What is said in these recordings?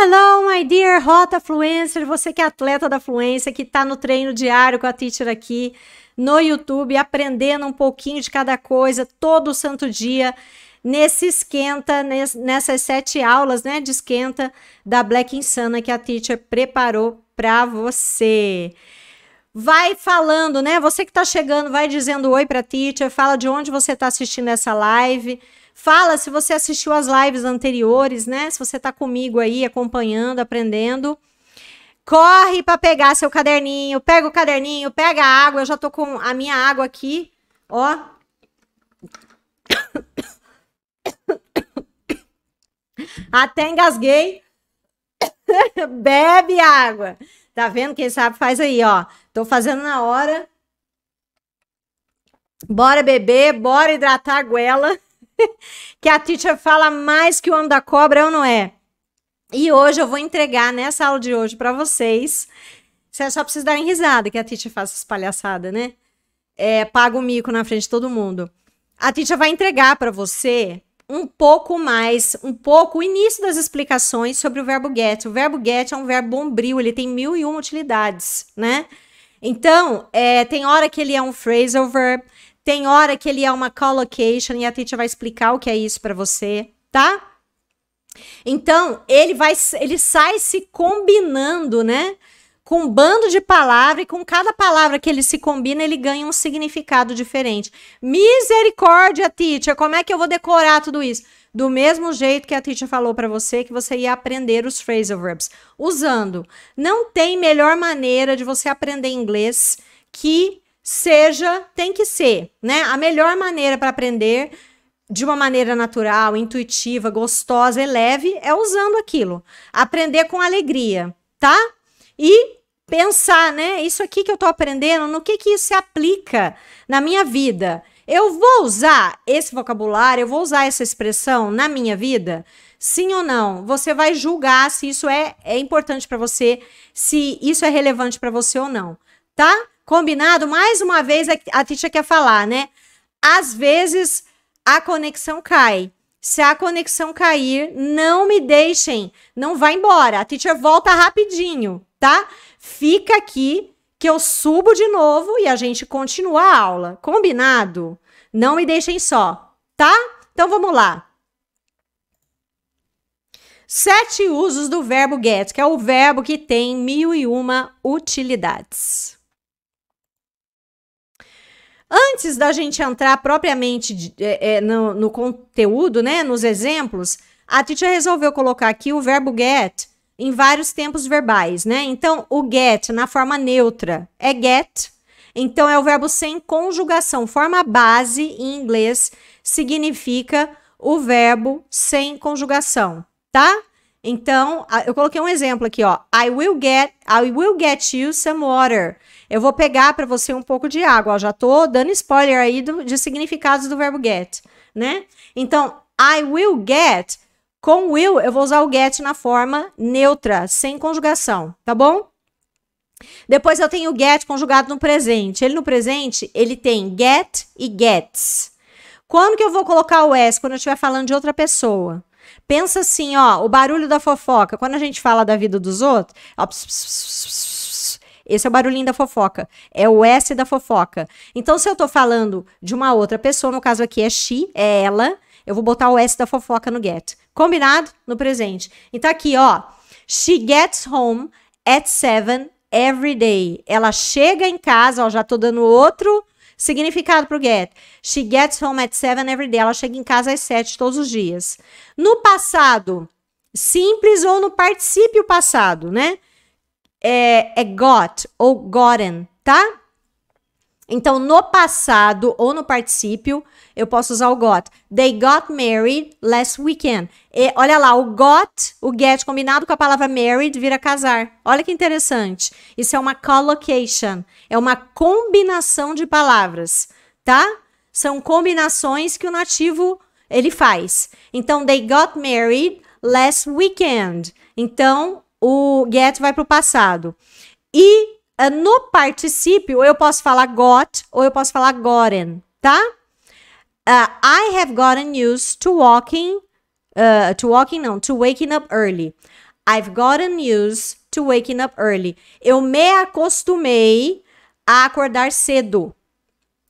Hello, my dear Rota Fluencer, você que é atleta da fluência, que está no treino diário com a teacher aqui no YouTube, aprendendo um pouquinho de cada coisa todo santo dia, nesse esquenta, nessas sete aulas né, de esquenta da Black Insana que a teacher preparou para você. Vai falando, né? Você que está chegando, vai dizendo oi para a teacher, fala de onde você está assistindo essa live. Fala se você assistiu as lives anteriores, né? Se você tá comigo aí acompanhando, aprendendo. Corre para pegar seu caderninho, pega o caderninho, pega a água. Eu já tô com a minha água aqui, ó. Até engasguei. Bebe água. Tá vendo? Quem sabe faz aí, ó. Tô fazendo na hora. Bora beber, bora hidratar a goela. que a teacher fala mais que o homem da cobra, ou não é? E hoje eu vou entregar nessa aula de hoje para vocês. Você só precisa em risada que a teacher faz essas palhaçadas, né? É, paga o mico na frente de todo mundo. A teacher vai entregar para você um pouco mais, um pouco o início das explicações sobre o verbo get. O verbo get é um verbo bombril, ele tem mil e uma utilidades, né? Então, é, tem hora que ele é um phrasal verb, tem hora que ele é uma collocation e a Titi vai explicar o que é isso para você, tá? Então, ele vai ele sai se combinando, né? Com um bando de palavras e com cada palavra que ele se combina, ele ganha um significado diferente. Misericórdia, Titi, como é que eu vou decorar tudo isso? Do mesmo jeito que a Titi falou para você que você ia aprender os phrasal verbs usando. Não tem melhor maneira de você aprender inglês que seja, tem que ser, né? A melhor maneira para aprender de uma maneira natural, intuitiva, gostosa e leve é usando aquilo. Aprender com alegria, tá? E pensar, né? Isso aqui que eu tô aprendendo, no que que isso se aplica na minha vida? Eu vou usar esse vocabulário, eu vou usar essa expressão na minha vida? Sim ou não? Você vai julgar se isso é, é importante para você, se isso é relevante para você ou não, tá? Combinado? Mais uma vez, é a Titi quer falar, né? Às vezes a conexão cai. Se a conexão cair, não me deixem, não vá embora. A teacher volta rapidinho, tá? Fica aqui que eu subo de novo e a gente continua a aula. Combinado? Não me deixem só, tá? Então vamos lá. Sete usos do verbo get, que é o verbo que tem mil e uma utilidades. Antes da gente entrar propriamente é, é, no, no, conteúdo, né, nos exemplos, a Titia resolveu colocar aqui o verbo get em vários tempos verbais, né? Então, o get na forma neutra é get. Então, é o verbo sem conjugação. Forma base em inglês significa o verbo sem conjugação, tá? Então, eu coloquei um exemplo aqui, ó. I will get, I will get you some water. Eu vou pegar para você um pouco de água. Eu já tô dando spoiler aí do, de significados do verbo get, né? Então, I will get com will eu vou usar o get na forma neutra, sem conjugação, tá bom? Depois eu tenho o get conjugado no presente. Ele no presente, ele tem get e gets. Quando que eu vou colocar o s quando eu estiver falando de outra pessoa? Pensa assim, ó, o barulho da fofoca. Quando a gente fala da vida dos outros, ó, pss, pss, pss, esse é o barulhinho da fofoca. É o S da fofoca. Então, se eu tô falando de uma outra pessoa, no caso aqui é she, é ela, eu vou botar o S da fofoca no get. Combinado? No presente. Então, aqui, ó. She gets home at seven every day. Ela chega em casa, ó, já tô dando outro Significado para o get. She gets home at seven every day. Ela chega em casa às sete todos os dias. No passado simples ou no particípio passado, né? É, é got ou gotten, tá? Então, no passado ou no particípio, eu posso usar o got. They got married last weekend. E olha lá, o got, o get combinado com a palavra married vira casar. Olha que interessante. Isso é uma collocation, é uma combinação de palavras, tá? São combinações que o nativo ele faz. Então, they got married last weekend. Então, o get vai para o passado. E ah, no particípio, eu posso falar got ou eu posso falar gotten, tá? Uh, I have gotten used to walking, uh, to walking não, to waking up early. I've gotten used to waking up early. Eu me acostumei a acordar cedo,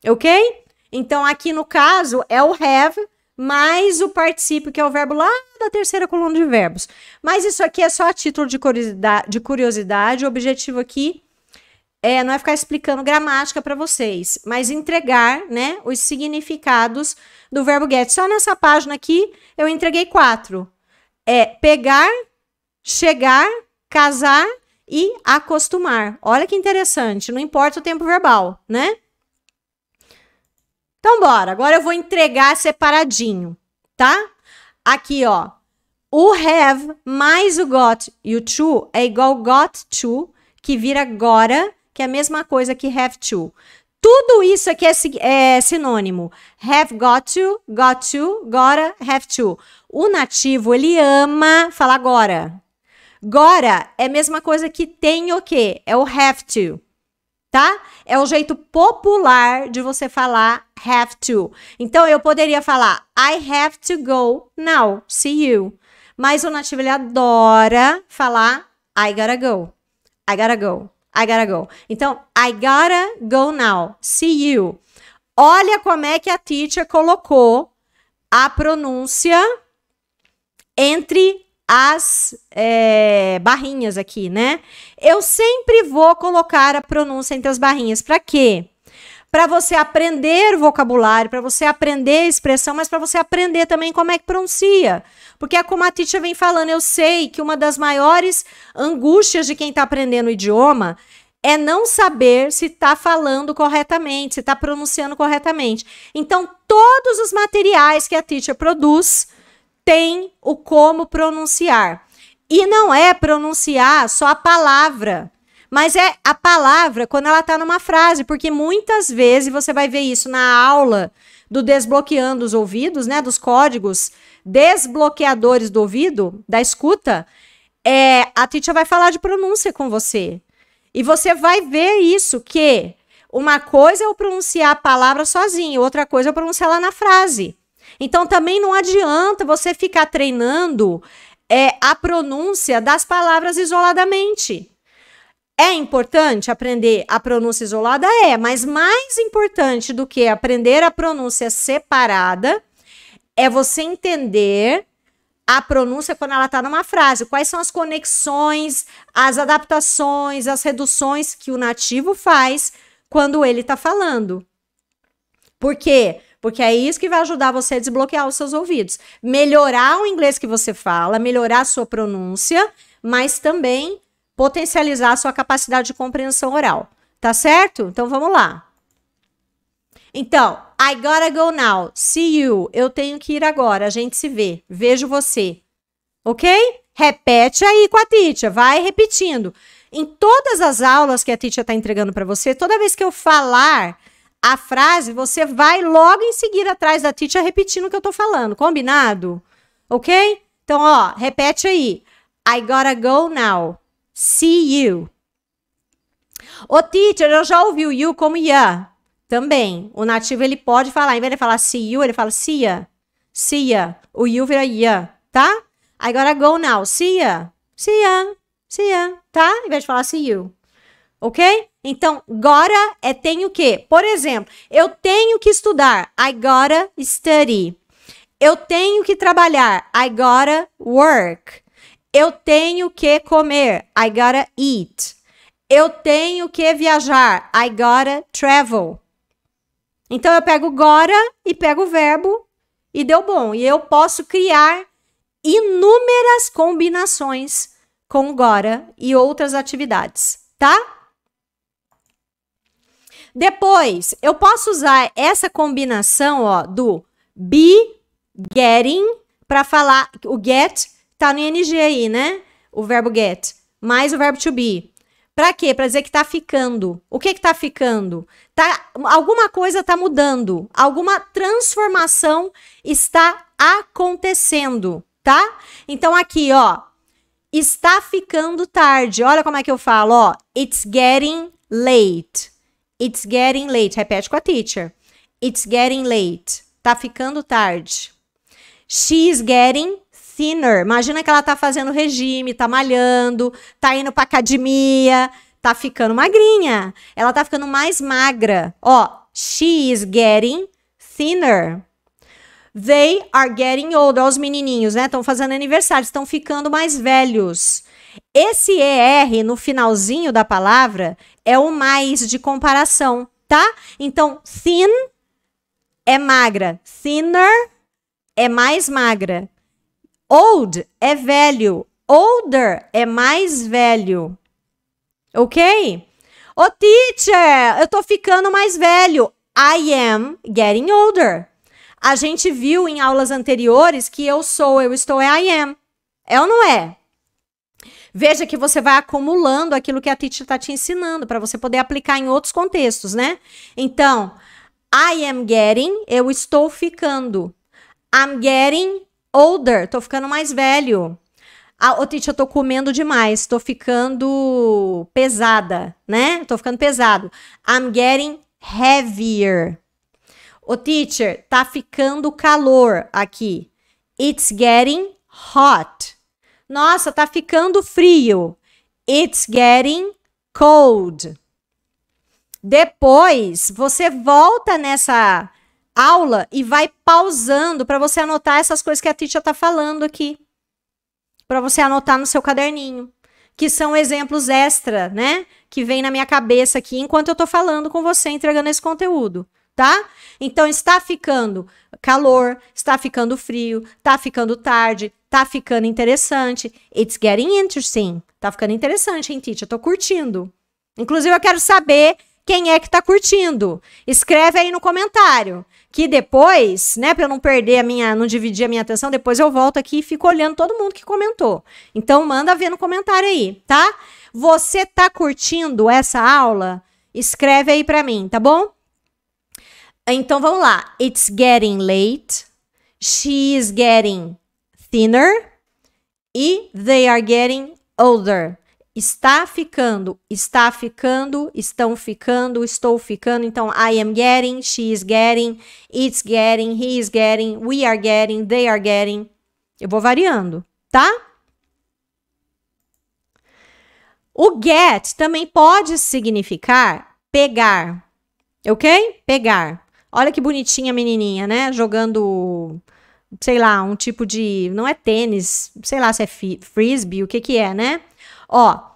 ok? Então, aqui no caso, é o have mais o particípio, que é o verbo lá da terceira coluna de verbos. Mas isso aqui é só a título de curiosidade, de curiosidade. O objetivo aqui é, não é ficar explicando gramática para vocês, mas entregar, né, os significados do verbo get. Só nessa página aqui eu entreguei quatro. É pegar, chegar, casar e acostumar. Olha que interessante, não importa o tempo verbal, né? Então bora, agora eu vou entregar separadinho, tá? Aqui, ó. O have mais o got e o to é igual got to, que vira agora que é a mesma coisa que have to. Tudo isso aqui é, é, sinônimo. Have got to, got to, gotta, have to. O nativo, ele ama falar agora. Gora é a mesma coisa que tem o quê? É o have to, tá? É o jeito popular de você falar have to. Então, eu poderia falar I have to go now, see you. Mas o nativo, ele adora falar I gotta go, I gotta go. I gotta go. Então, I gotta go now. See you. Olha como é que a teacher colocou a pronúncia entre as é, barrinhas aqui, né? Eu sempre vou colocar a pronúncia entre as barrinhas. Para quê? para você aprender vocabulário, para você aprender expressão, mas para você aprender também como é que pronuncia. Porque é a Comatitia vem falando, eu sei que uma das maiores angústias de quem está aprendendo o idioma é não saber se está falando corretamente, se está pronunciando corretamente. Então, todos os materiais que a teacher produz têm o como pronunciar. E não é pronunciar só a palavra mas é a palavra quando ela está numa frase, porque muitas vezes você vai ver isso na aula do desbloqueando os ouvidos, né, dos códigos desbloqueadores do ouvido, da escuta, é, a Titia vai falar de pronúncia com você. E você vai ver isso que uma coisa é eu pronunciar a palavra sozinho, outra coisa é eu pronunciar ela na frase. Então também não adianta você ficar treinando é, a pronúncia das palavras isoladamente. É importante aprender a pronúncia isolada? É, mas mais importante do que aprender a pronúncia separada é você entender a pronúncia quando ela está numa frase. Quais são as conexões, as adaptações, as reduções que o nativo faz quando ele está falando. Por quê? Porque é isso que vai ajudar você a desbloquear os seus ouvidos. Melhorar o inglês que você fala, melhorar a sua pronúncia, mas também potencializar a sua capacidade de compreensão oral. Tá certo? Então vamos lá. Então, I gotta go now. See you. Eu tenho que ir agora. A gente se vê. Vejo você. Ok? Repete aí com a Titi. Vai repetindo. Em todas as aulas que a Titi está entregando para você, toda vez que eu falar a frase, você vai logo em seguida atrás da Titi repetindo o que eu estou falando. Combinado? Ok? Então, ó, repete aí. I gotta go now. See you. O teacher, eu já ouvi o you como ya também. O nativo ele pode falar, em vez de falar see you, ele fala see ya. See ya. O you vira ya, tá? Agora go now. See ya. See ya. See ya, tá? Em vez de falar see you. Ok? Então, gotta é tenho que. Por exemplo, eu tenho que estudar. I gotta study. Eu tenho que trabalhar. I gotta work. Eu tenho que comer. I gotta eat. Eu tenho que viajar. I gotta travel. Então eu pego agora e pego o verbo e deu bom. E eu posso criar inúmeras combinações com agora e outras atividades, tá? Depois, eu posso usar essa combinação ó, do be, getting, para falar o get Tá no ING aí, né? O verbo get, mais o verbo to be. Para quê? Para dizer que tá ficando. O que que tá ficando? Tá, alguma coisa tá mudando, alguma transformação está acontecendo, tá? Então aqui, ó, está ficando tarde. Olha como é que eu falo, ó, it's getting late. It's getting late. Repete com a teacher. It's getting late. Tá ficando tarde. She's getting thinner. Imagina que ela tá fazendo regime, tá malhando, tá indo pra academia, tá ficando magrinha. Ela tá ficando mais magra. Ó, she is getting thinner. They are getting older. Ó, os menininhos, né? Estão fazendo aniversário, estão ficando mais velhos. Esse ER no finalzinho da palavra é o mais de comparação, tá? Então, thin é magra, thinner é mais magra. Old é velho. Older é mais velho. Ok? Ô, oh, teacher, eu tô ficando mais velho. I am getting older. A gente viu em aulas anteriores que eu sou, eu estou é I am. É ou não é? Veja que você vai acumulando aquilo que a teacher está te ensinando para você poder aplicar em outros contextos, né? Então, I am getting, eu estou ficando. I'm getting, older, tô ficando mais velho. Ah, ô, Titi, eu tô comendo demais, tô ficando pesada, né? Tô ficando pesado. I'm getting heavier. Ô, teacher, tá ficando calor aqui. It's getting hot. Nossa, tá ficando frio. It's getting cold. Depois, você volta nessa aula e vai pausando para você anotar essas coisas que a Titia está falando aqui. Para você anotar no seu caderninho. Que são exemplos extra, né? Que vem na minha cabeça aqui enquanto eu estou falando com você, entregando esse conteúdo. Tá? Então está ficando calor, está ficando frio, está ficando tarde, está ficando interessante. It's getting interesting. Está ficando interessante, hein, Titi? Eu tô curtindo. Inclusive, eu quero saber quem é que está curtindo. Escreve aí no comentário que depois, né, para eu não perder a minha, não dividir a minha atenção, depois eu volto aqui e fico olhando todo mundo que comentou. Então manda ver no comentário aí, tá? Você tá curtindo essa aula? Escreve aí para mim, tá bom? Então vamos lá. It's getting late. She is getting thinner. E they are getting older. Está ficando, está ficando, estão ficando, estou ficando. Então, I am getting, she is getting, it's getting, he is getting, we are getting, they are getting. Eu vou variando, tá? O get também pode significar pegar, ok? Pegar. Olha que bonitinha a menininha, né? Jogando, sei lá, um tipo de. Não é tênis, sei lá se é frisbee, o que que é, né? Ó,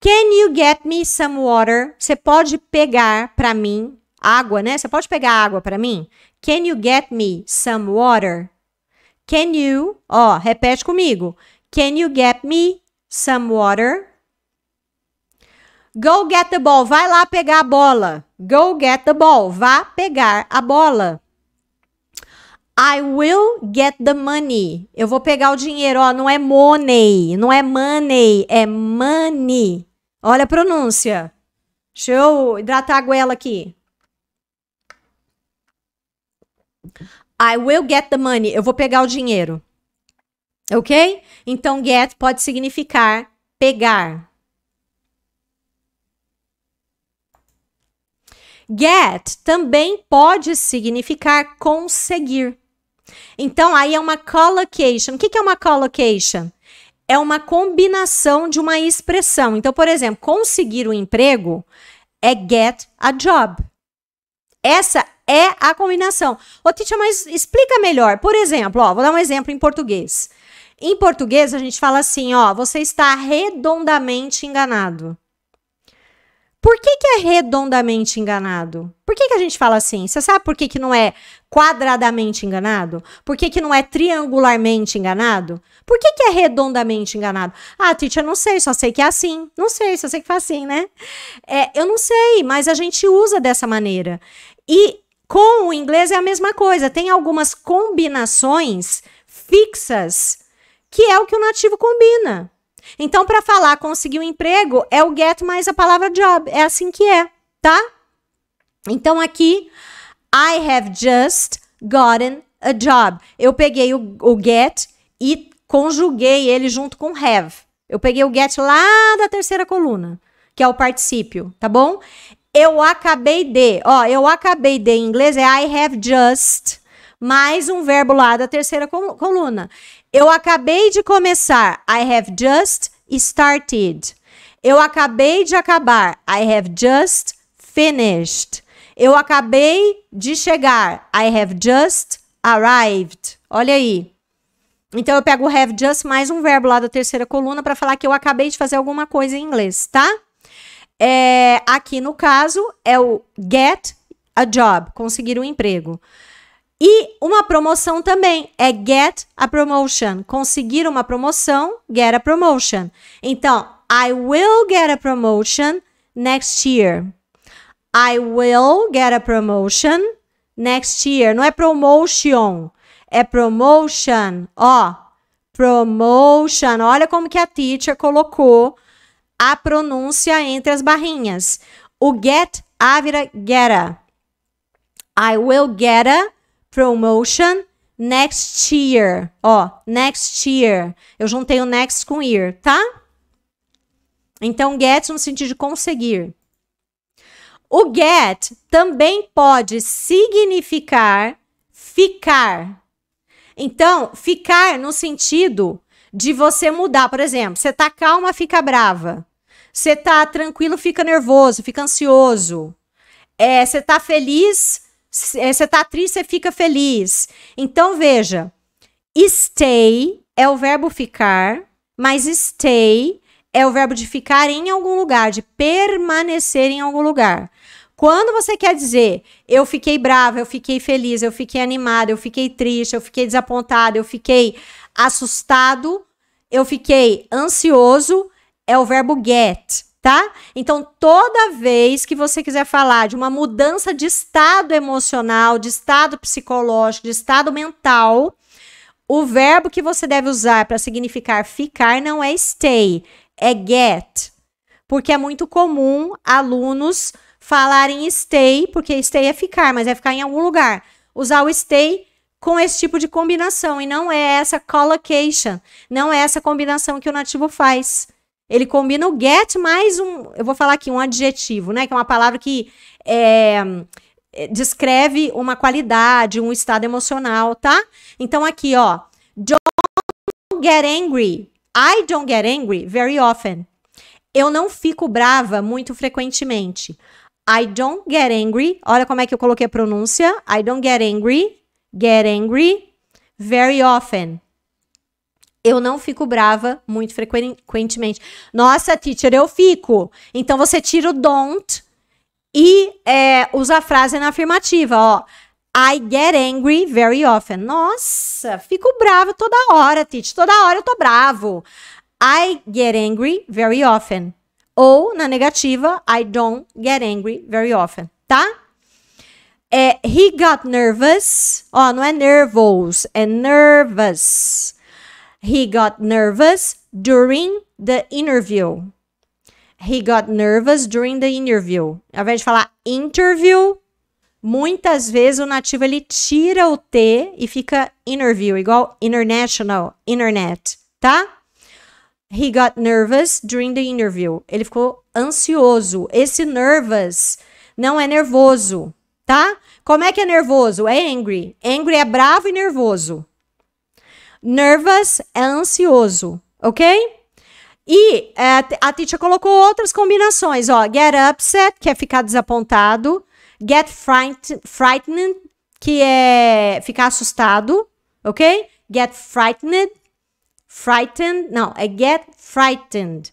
Can you get me some water? Você pode pegar para mim água, né? Você pode pegar água para mim? Can you get me some water? Can you, ó, repete comigo. Can you get me some water? Go get the ball. Vai lá pegar a bola. Go get the ball. Vá pegar a bola. I will get the money. Eu vou pegar o dinheiro, ó, não é money, não é money, é money. Olha a pronúncia. Deixa eu hidratar a goela aqui. I will get the money. Eu vou pegar o dinheiro. Ok? Então, get pode significar pegar. Get também pode significar conseguir. Então, aí é uma collocation. O que é uma collocation? é uma combinação de uma expressão. Então, por exemplo, conseguir um emprego é get a job. Essa é a combinação. Ô, Titia, mas explica melhor. Por exemplo, ó, vou dar um exemplo em português. Em português, a gente fala assim, ó, você está redondamente enganado. Por que, que é redondamente enganado? Por que, que a gente fala assim? Você sabe por que, que não é quadradamente enganado? Por que, que não é triangularmente enganado? Por que, que é redondamente enganado? Ah, Titi, eu não sei, só sei que é assim. Não sei, só sei que faz assim, né? É, eu não sei, mas a gente usa dessa maneira. E com o inglês é a mesma coisa. Tem algumas combinações fixas que é o que o nativo combina. Então, para falar conseguir um emprego, é o get mais a palavra job. É assim que é, tá? Então, aqui, I have just gotten a job. Eu peguei o, o get e conjuguei ele junto com have. Eu peguei o get lá da terceira coluna, que é o particípio, tá bom? Eu acabei de, ó, eu acabei de em inglês é I have just, mais um verbo lá da terceira coluna. Eu acabei de começar, I have just started. Eu acabei de acabar, I have just finished. Eu acabei de chegar, I have just arrived. Olha aí. Então eu pego o have just mais um verbo lá da terceira coluna para falar que eu acabei de fazer alguma coisa em inglês, tá? É, aqui no caso é o get a job, conseguir um emprego. E uma promoção também é get a promotion, conseguir uma promoção, get a promotion. Então, I will get a promotion next year. I will get a promotion next year. Não é promotion. É promotion, ó. Promotion. Olha como que a teacher colocou a pronúncia entre as barrinhas. O get a vira geta. I will get a promotion next year. Ó, next year. Eu juntei o next com year, tá? Então, get no sentido de conseguir. O get também pode significar ficar. Então, ficar no sentido de você mudar, por exemplo, você tá calma, fica brava. Você tá tranquilo, fica nervoso, fica ansioso. É, você tá feliz, é, você tá triste, você fica feliz. Então, veja, stay é o verbo ficar, mas stay é o verbo de ficar em algum lugar, de permanecer em algum lugar. Quando você quer dizer eu fiquei brava, eu fiquei feliz, eu fiquei animada, eu fiquei triste, eu fiquei desapontada, eu fiquei assustado, eu fiquei ansioso, é o verbo get, tá? Então, toda vez que você quiser falar de uma mudança de estado emocional, de estado psicológico, de estado mental, o verbo que você deve usar para significar ficar não é stay, é get. Porque é muito comum alunos falar em stay, porque stay é ficar, mas é ficar em algum lugar. Usar o stay com esse tipo de combinação e não é essa collocation, não é essa combinação que o nativo faz. Ele combina o get mais um, eu vou falar aqui um adjetivo, né, que é uma palavra que é, é descreve uma qualidade, um estado emocional, tá? Então aqui, ó, don't get angry. I don't get angry very often. Eu não fico brava muito frequentemente. I don't get angry. Olha como é que eu coloquei a pronúncia. I don't get angry. Get angry very often. Eu não fico brava muito frequentemente. Nossa, teacher, eu fico. Então você tira o don't e é, usa a frase na afirmativa, ó. I get angry very often. Nossa, fico bravo toda hora, teacher. Toda hora eu tô bravo. I get angry very often. Ou, na negativa, I don't get angry very often, tá? É he got nervous. Ó, não é nervous, é nervous. He got nervous during the interview. He got nervous during the interview. Ao invés de falar interview, muitas vezes o nativo ele tira o T e fica interview, igual international, internet, tá? He got nervous during the interview. Ele ficou ansioso. Esse nervous não é nervoso, tá? Como é que é nervoso? É angry. Angry é bravo e nervoso. Nervous é ansioso, ok? E é, a Titia colocou outras combinações, ó. Get upset, que é ficar desapontado. Get fright frightened, que é ficar assustado, ok? Get frightened, frightened, não, é get frightened.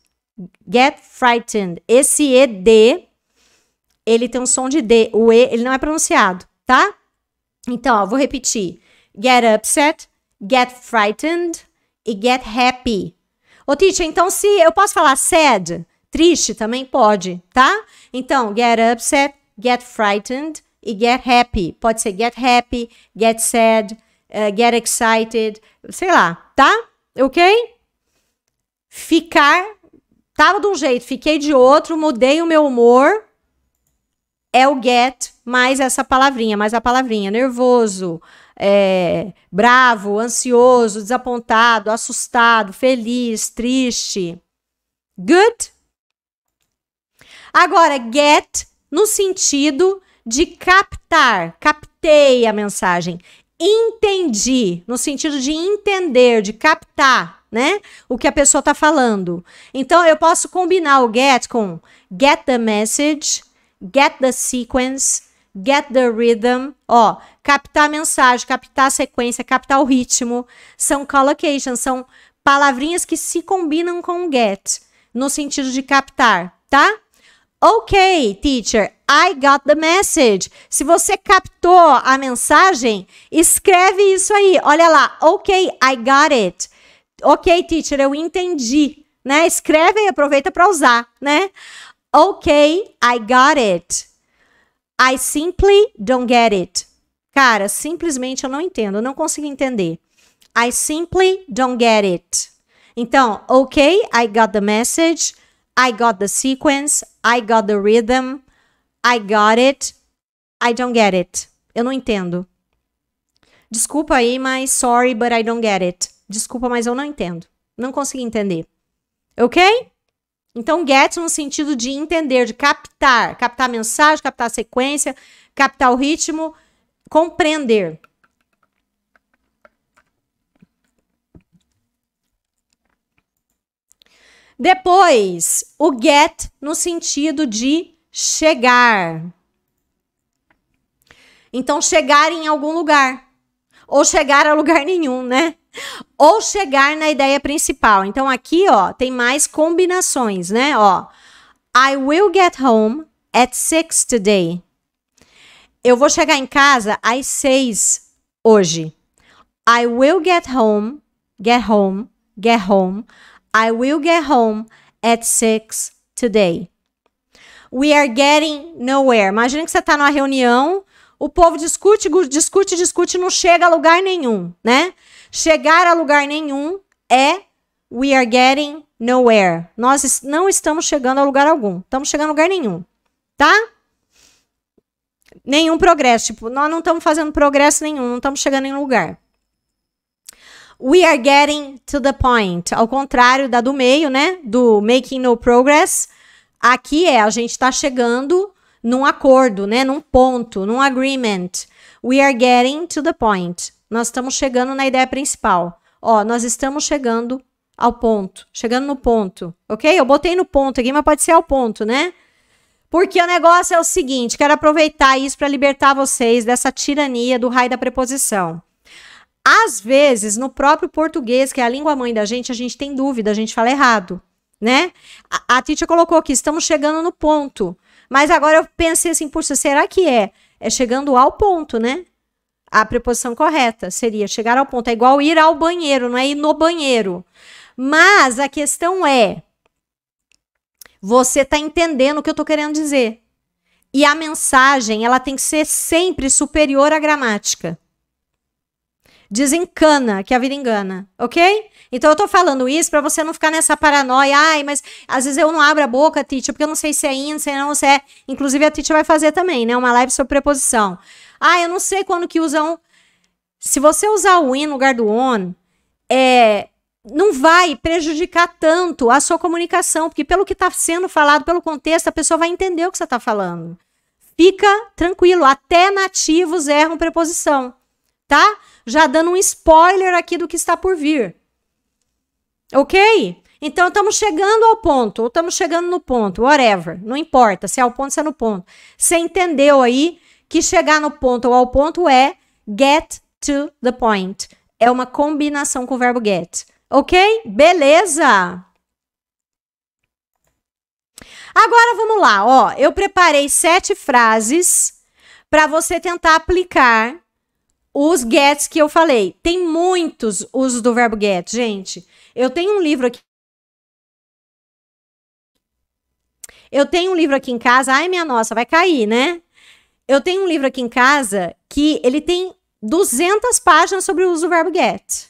Get frightened. Esse ED, ele tem um som de D. O E, ele não é pronunciado, tá? Então, ó, vou repetir. Get upset, get frightened e get happy. Ô, Tite, então se eu posso falar sad, triste também pode, tá? Então, get upset, get frightened e get happy. Pode ser get happy, get sad, uh, get excited, sei lá, tá? ok? Ficar. Tava de um jeito, fiquei de outro, mudei o meu humor. É o get mais essa palavrinha, mais a palavrinha. Nervoso, é, bravo, ansioso, desapontado, assustado, feliz, triste. Good? Agora, get no sentido de captar, captei a mensagem entendi, no sentido de entender, de captar, né? O que a pessoa está falando. Então eu posso combinar o get com get the message, get the sequence, get the rhythm, ó, captar a mensagem, captar a sequência, captar o ritmo. São collocations, são palavrinhas que se combinam com o get, no sentido de captar, tá? Ok, teacher, I got the message. Se você captou a mensagem, escreve isso aí. Olha lá, ok, I got it. Ok, teacher, eu entendi. Né? Escreve e aproveita para usar, né? Ok, I got it. I simply don't get it. Cara, simplesmente eu não entendo, eu não consigo entender. I simply don't get it. Então, ok, I got the message. I got the sequence, I got the rhythm, I got it, I don't get it. Eu não entendo. Desculpa aí, mas sorry, but I don't get it. Desculpa, mas eu não entendo. Não consegui entender. Ok? Então, get no sentido de entender, de captar, captar a mensagem, captar a sequência, captar o ritmo, compreender. Depois, o get no sentido de chegar. Então, chegar em algum lugar. Ou chegar a lugar nenhum, né? Ou chegar na ideia principal. Então, aqui, ó, tem mais combinações, né? Ó, I will get home at six today. Eu vou chegar em casa às seis hoje. I will get home, get home, get home I will get home at six today. We are getting nowhere. Imagina que você está numa reunião, o povo discute, discute, discute, não chega a lugar nenhum, né? Chegar a lugar nenhum é we are getting nowhere. Nós não estamos chegando a lugar algum. Estamos chegando a lugar nenhum, tá? Nenhum progresso. Tipo, nós não estamos fazendo progresso nenhum, não estamos chegando em lugar. We are getting to the point. Ao contrário da do meio, né? Do making no progress. Aqui é a gente está chegando num acordo, né? Num ponto, num agreement. We are getting to the point. Nós estamos chegando na ideia principal. Ó, nós estamos chegando ao ponto, chegando no ponto, ok? Eu botei no ponto aqui, mas pode ser ao ponto, né? Porque o negócio é o seguinte: quero aproveitar isso para libertar vocês dessa tirania do raio da preposição. Às vezes, no próprio português, que é a língua mãe da gente, a gente tem dúvida, a gente fala errado, né? A, a Titia colocou aqui, estamos chegando no ponto. Mas agora eu pensei assim, puxa, será que é? É chegando ao ponto, né? A preposição correta seria chegar ao ponto. É igual ir ao banheiro, não é ir no banheiro. Mas a questão é, você está entendendo o que eu estou querendo dizer. E a mensagem, ela tem que ser sempre superior à gramática. Desencana, que a vida engana, ok? Então eu tô falando isso para você não ficar nessa paranoia. Ai, mas às vezes eu não abro a boca, Titi, porque eu não sei se é in, se é não, se é. Inclusive a Titi vai fazer também, né? Uma live sobre preposição. Ah, eu não sei quando que usam. Se você usar o in no lugar do on, é, não vai prejudicar tanto a sua comunicação, porque pelo que está sendo falado, pelo contexto, a pessoa vai entender o que você está falando. Fica tranquilo, até nativos erram preposição, tá? já dando um spoiler aqui do que está por vir. Ok? Então estamos chegando ao ponto, ou estamos chegando no ponto, whatever, não importa, se é ao ponto, se é no ponto. Você entendeu aí que chegar no ponto ou ao ponto é get to the point. É uma combinação com o verbo get. Ok? Beleza! Agora vamos lá, ó. Eu preparei sete frases para você tentar aplicar os gets que eu falei. Tem muitos usos do verbo get, gente. Eu tenho um livro aqui. Eu tenho um livro aqui em casa. Ai, minha nossa, vai cair, né? Eu tenho um livro aqui em casa que ele tem 200 páginas sobre o uso do verbo get.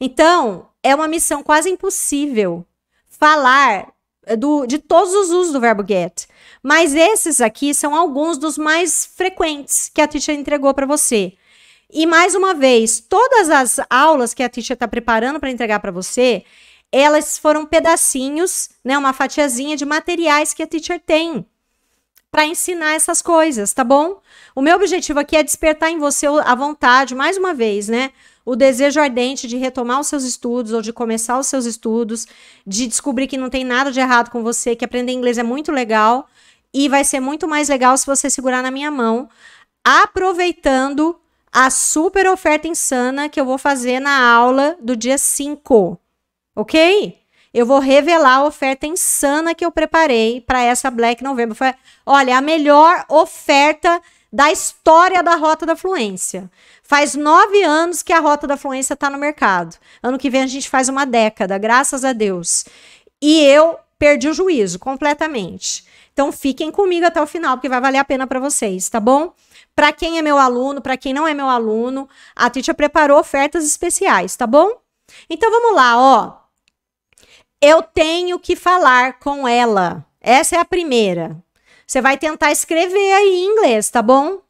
Então, é uma missão quase impossível falar eh, do, de todos os usos do verbo get. Mas esses aqui são alguns dos mais frequentes que a teacher entregou para você. E mais uma vez, todas as aulas que a teacher está preparando para entregar para você, elas foram pedacinhos, né, uma fatiazinha de materiais que a teacher tem para ensinar essas coisas, tá bom? O meu objetivo aqui é despertar em você a vontade, mais uma vez, né? O desejo ardente de retomar os seus estudos ou de começar os seus estudos, de descobrir que não tem nada de errado com você, que aprender inglês é muito legal e vai ser muito mais legal se você segurar na minha mão, aproveitando a super oferta insana que eu vou fazer na aula do dia 5, ok? Eu vou revelar a oferta insana que eu preparei para essa Black November. Foi, olha, a melhor oferta da história da Rota da Fluência. Faz nove anos que a Rota da Fluência está no mercado. Ano que vem a gente faz uma década, graças a Deus. E eu perdi o juízo completamente. Então fiquem comigo até o final, porque vai valer a pena para vocês, tá bom? para quem é meu aluno, para quem não é meu aluno. A Titia preparou ofertas especiais, tá bom? Então vamos lá, ó. Eu tenho que falar com ela. Essa é a primeira. Você vai tentar escrever aí em inglês, tá bom?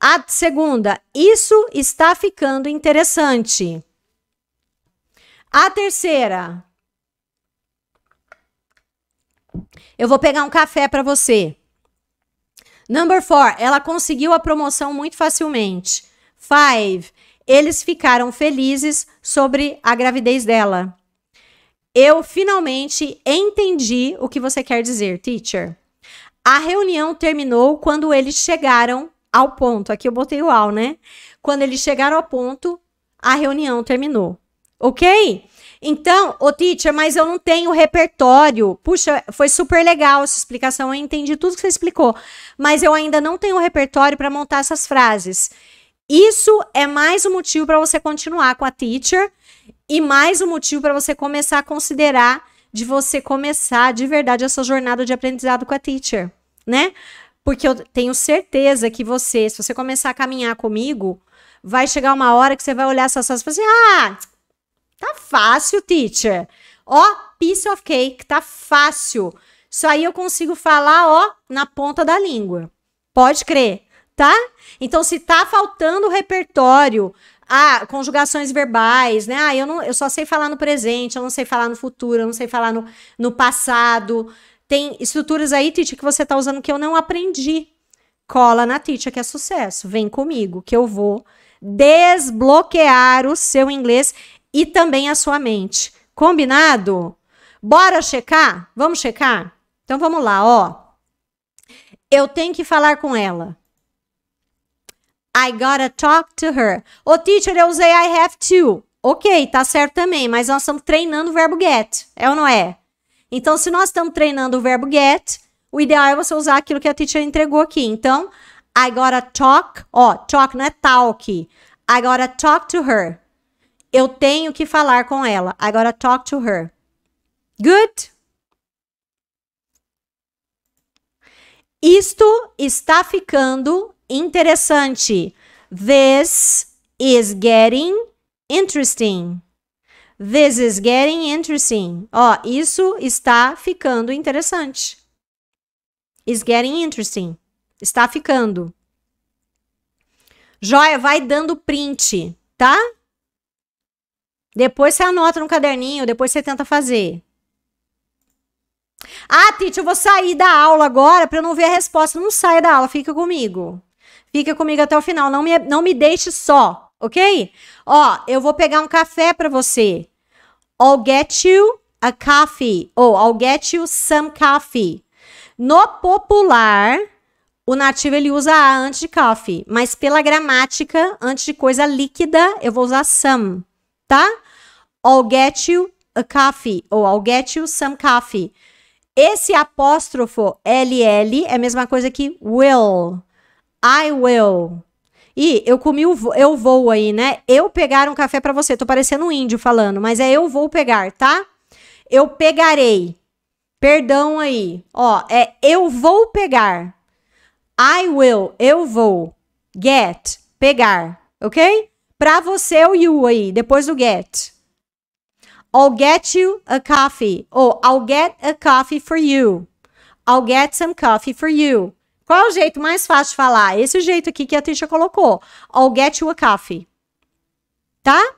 A segunda, isso está ficando interessante. A terceira, eu vou pegar um café para você. Number four, ela conseguiu a promoção muito facilmente. Five, eles ficaram felizes sobre a gravidez dela. Eu finalmente entendi o que você quer dizer, teacher. A reunião terminou quando eles chegaram ao ponto. Aqui eu botei o ao, né? Quando eles chegaram ao ponto, a reunião terminou. Ok? Então, ô teacher, mas eu não tenho repertório. Puxa, foi super legal essa explicação, eu entendi tudo que você explicou, mas eu ainda não tenho repertório para montar essas frases. Isso é mais um motivo para você continuar com a teacher e mais um motivo para você começar a considerar de você começar de verdade essa jornada de aprendizado com a teacher, né? Porque eu tenho certeza que você, se você começar a caminhar comigo, vai chegar uma hora que você vai olhar essas frases e falar assim: ah, Tá fácil, teacher. Ó, piece of cake, tá fácil. Isso aí eu consigo falar, ó, na ponta da língua. Pode crer, tá? Então, se tá faltando repertório, ah, conjugações verbais, né? Ah, eu, não, eu só sei falar no presente, eu não sei falar no futuro, eu não sei falar no, no passado. Tem estruturas aí, teacher, que você tá usando que eu não aprendi. Cola na teacher, que é sucesso. Vem comigo, que eu vou desbloquear o seu inglês e também a sua mente. Combinado? Bora checar? Vamos checar? Então vamos lá, ó. Eu tenho que falar com ela. I gotta talk to her. Ô, teacher, eu usei I have to. Ok, tá certo também, mas nós estamos treinando o verbo get, é ou não é? Então, se nós estamos treinando o verbo get, o ideal é você usar aquilo que a teacher entregou aqui. Então, I gotta talk, ó, talk não é talk. I gotta talk to her. Eu tenho que falar com ela. Agora, talk to her. Good? Isto está ficando interessante. This is getting interesting. This is getting interesting. Ó, isso está ficando interessante. Is getting interesting. Está ficando. Joia, vai dando print, tá? Depois você anota no caderninho, depois você tenta fazer. Ah, Tite, eu vou sair da aula agora para eu não ver a resposta. Não saia da aula, fica comigo. Fica comigo até o final, não me, não me deixe só, ok? Ó, eu vou pegar um café para você. I'll get you a coffee. Ou I'll get you some coffee. No popular, o nativo ele usa a antes de coffee, mas pela gramática, antes de coisa líquida, eu vou usar some, tá? I'll get you a coffee ou I'll get you some coffee. Esse apóstrofo LL é a mesma coisa que will. I will. E eu comi o vo eu vou aí, né? Eu pegar um café para você. Tô parecendo um índio falando, mas é eu vou pegar, tá? Eu pegarei. Perdão aí. Ó, é eu vou pegar. I will, eu vou. Get, pegar, ok? Pra você, o you aí, depois do get. I'll get you a coffee. Ou oh, I'll get a coffee for you. I'll get some coffee for you. Qual é o jeito mais fácil de falar? Esse jeito aqui que a Tisha colocou. I'll get you a coffee. Tá?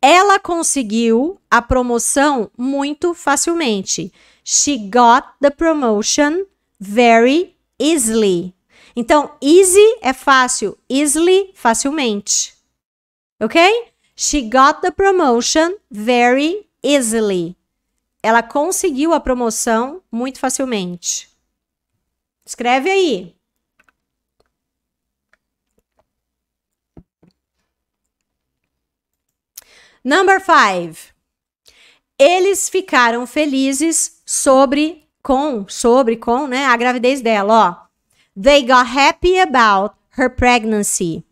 Ela conseguiu a promoção muito facilmente. She got the promotion very easily. Então, easy é fácil, easily, facilmente ok? She got the promotion very easily. Ela conseguiu a promoção muito facilmente. Escreve aí. Number five. Eles ficaram felizes sobre com, sobre com, né, a gravidez dela, ó. They got happy about her pregnancy.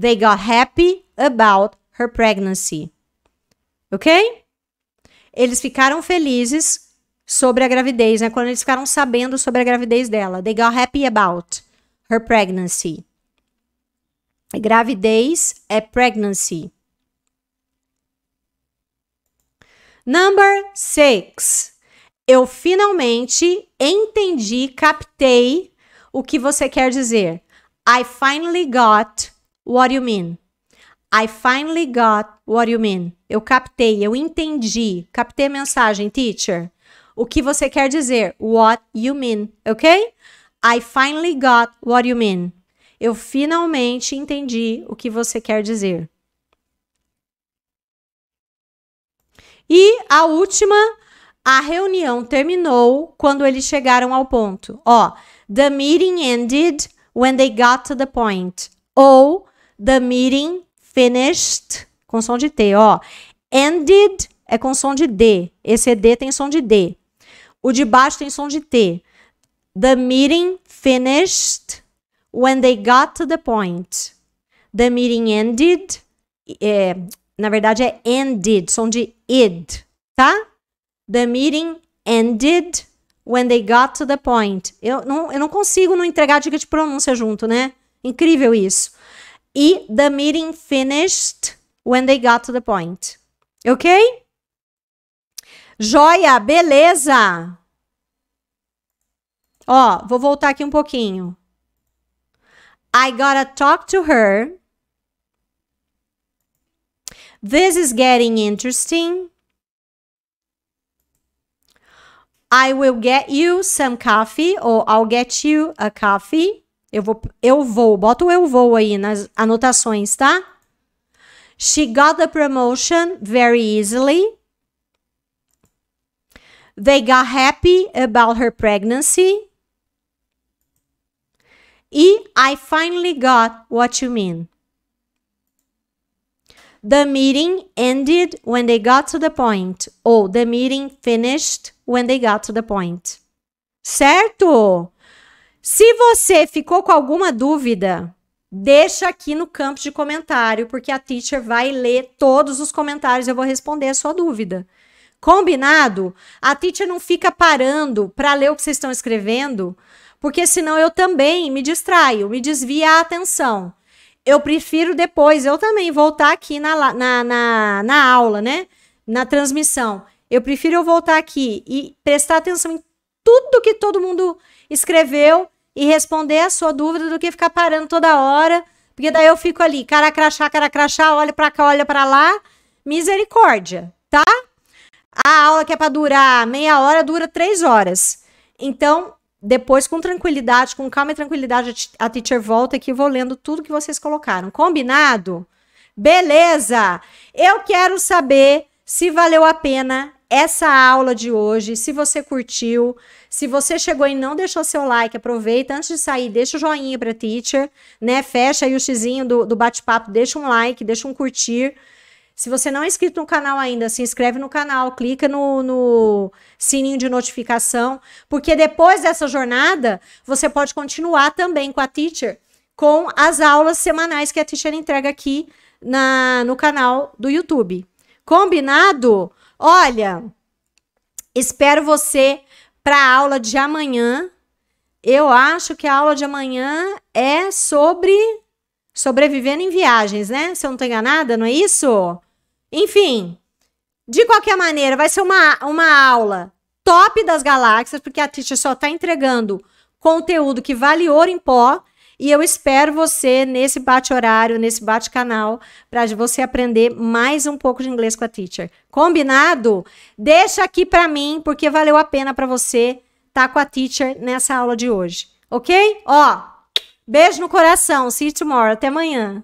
They got happy about her pregnancy. Ok? Eles ficaram felizes sobre a gravidez, né? Quando eles ficaram sabendo sobre a gravidez dela. They got happy about her pregnancy. Gravidez é pregnancy. Number six. Eu finalmente entendi, captei o que você quer dizer. I finally got what you mean. I finally got what you mean. Eu captei, eu entendi. Captei a mensagem, teacher. O que você quer dizer? What you mean, ok? I finally got what you mean. Eu finalmente entendi o que você quer dizer. E a última, a reunião terminou quando eles chegaram ao ponto. Ó, the meeting ended when they got to the point. Ou the meeting Finished com som de T, ó. Ended é com som de D. Esse D tem som de D. O de baixo tem som de T. The meeting finished when they got to the point. The meeting ended. É, na verdade é ended, som de id, tá? The meeting ended when they got to the point. Eu não, eu não consigo não entregar a dica de pronúncia junto, né? Incrível isso e the meeting finished when they got to the point. Ok? Joia, beleza! Ó, vou voltar aqui um pouquinho. I gotta talk to her. This is getting interesting. I will get you some coffee, or I'll get you a coffee. Eu vou, eu vou, bota o eu vou aí nas anotações, tá? She got the promotion very easily. They got happy about her pregnancy. E I finally got what you mean. The meeting ended when they got to the point. Ou the meeting finished when they got to the point. Certo? Se você ficou com alguma dúvida, deixa aqui no campo de comentário, porque a teacher vai ler todos os comentários, eu vou responder a sua dúvida. Combinado? A teacher não fica parando para ler o que vocês estão escrevendo, porque senão eu também me distraio, me desvia a atenção. Eu prefiro depois, eu também voltar aqui na, na, na, na aula, né? Na transmissão. Eu prefiro eu voltar aqui e prestar atenção em tudo que todo mundo escreveu e responder a sua dúvida do que ficar parando toda hora. Porque daí eu fico ali, cara crachá, cara crachá, olha para cá, olha para lá. Misericórdia, tá? A aula que é para durar meia hora, dura três horas. Então, depois, com tranquilidade, com calma e tranquilidade, a teacher volta aqui, vou lendo tudo que vocês colocaram. Combinado? Beleza! Eu quero saber se valeu a pena essa aula de hoje. Se você curtiu, se você chegou e não deixou seu like, aproveita antes de sair, deixa o joinha para teacher, né? Fecha aí o xizinho do, do bate-papo, deixa um like, deixa um curtir. Se você não é inscrito no canal ainda, se inscreve no canal, clica no, no, sininho de notificação, porque depois dessa jornada você pode continuar também com a teacher, com as aulas semanais que a teacher entrega aqui na, no canal do YouTube. Combinado? Olha, espero você para a aula de amanhã. Eu acho que a aula de amanhã é sobre sobrevivendo em viagens, né? Se eu não tô enganada, não é isso? Enfim, de qualquer maneira, vai ser uma, uma aula top das galáxias, porque a Tisha só tá entregando conteúdo que vale ouro em pó. E eu espero você nesse bate-horário, nesse bate-canal, para você aprender mais um pouco de inglês com a teacher. Combinado? Deixa aqui para mim, porque valeu a pena para você estar tá com a teacher nessa aula de hoje. Ok? Ó, beijo no coração. See you tomorrow. Até amanhã.